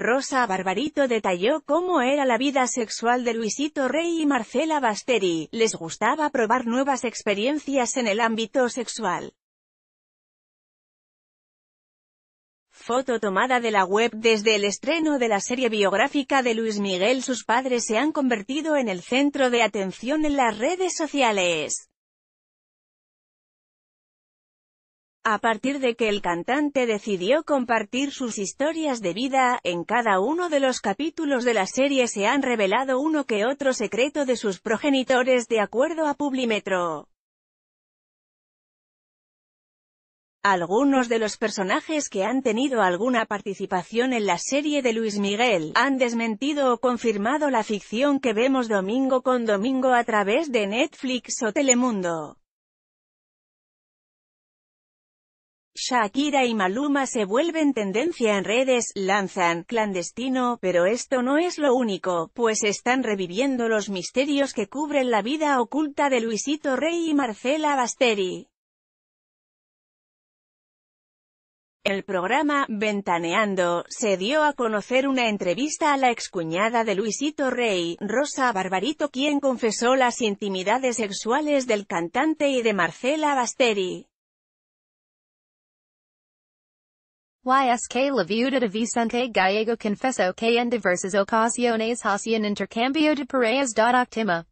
Rosa Barbarito detalló cómo era la vida sexual de Luisito Rey y Marcela Basteri, les gustaba probar nuevas experiencias en el ámbito sexual. Foto tomada de la web Desde el estreno de la serie biográfica de Luis Miguel sus padres se han convertido en el centro de atención en las redes sociales. a partir de que el cantante decidió compartir sus historias de vida, en cada uno de los capítulos de la serie se han revelado uno que otro secreto de sus progenitores de acuerdo a Publimetro. Algunos de los personajes que han tenido alguna participación en la serie de Luis Miguel, han desmentido o confirmado la ficción que vemos domingo con domingo a través de Netflix o Telemundo. Shakira y Maluma se vuelven tendencia en redes, lanzan clandestino, pero esto no es lo único, pues están reviviendo los misterios que cubren la vida oculta de Luisito Rey y Marcela Basteri. El programa, Ventaneando, se dio a conocer una entrevista a la excuñada de Luisito Rey, Rosa Barbarito quien confesó las intimidades sexuales del cantante y de Marcela Basteri. YSK la viuda de Vicente Gallego confeso que en diversas ocasiones hacían intercambio de parejas. Octima.